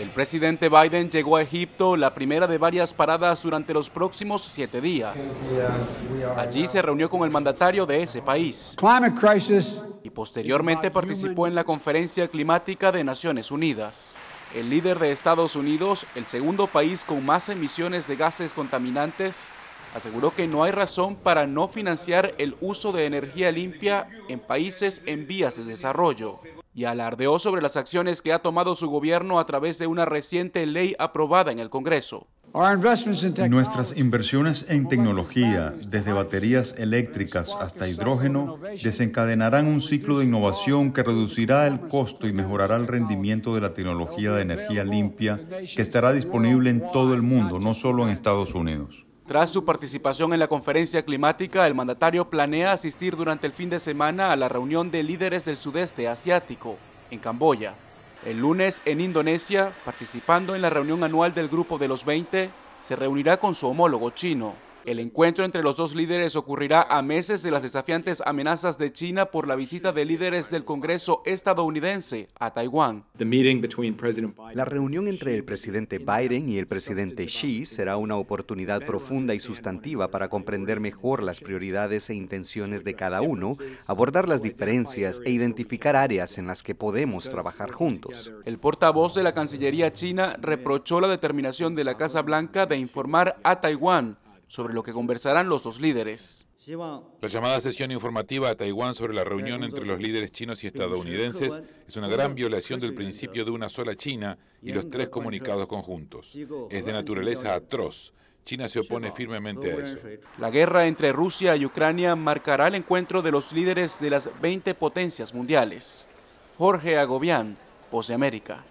El presidente Biden llegó a Egipto, la primera de varias paradas durante los próximos siete días. Allí se reunió con el mandatario de ese país. Y posteriormente participó en la conferencia climática de Naciones Unidas. El líder de Estados Unidos, el segundo país con más emisiones de gases contaminantes, aseguró que no hay razón para no financiar el uso de energía limpia en países en vías de desarrollo y alardeó sobre las acciones que ha tomado su gobierno a través de una reciente ley aprobada en el Congreso. Nuestras inversiones en tecnología, desde baterías eléctricas hasta hidrógeno, desencadenarán un ciclo de innovación que reducirá el costo y mejorará el rendimiento de la tecnología de energía limpia que estará disponible en todo el mundo, no solo en Estados Unidos. Tras su participación en la conferencia climática, el mandatario planea asistir durante el fin de semana a la reunión de líderes del sudeste asiático, en Camboya. El lunes, en Indonesia, participando en la reunión anual del Grupo de los 20, se reunirá con su homólogo chino, el encuentro entre los dos líderes ocurrirá a meses de las desafiantes amenazas de China por la visita de líderes del Congreso estadounidense a Taiwán. La reunión entre el presidente Biden y el presidente Xi será una oportunidad profunda y sustantiva para comprender mejor las prioridades e intenciones de cada uno, abordar las diferencias e identificar áreas en las que podemos trabajar juntos. El portavoz de la Cancillería china reprochó la determinación de la Casa Blanca de informar a Taiwán sobre lo que conversarán los dos líderes. La llamada sesión informativa a Taiwán sobre la reunión entre los líderes chinos y estadounidenses es una gran violación del principio de una sola China y los tres comunicados conjuntos. Es de naturaleza atroz. China se opone firmemente a eso. La guerra entre Rusia y Ucrania marcará el encuentro de los líderes de las 20 potencias mundiales. Jorge Agobián, de América.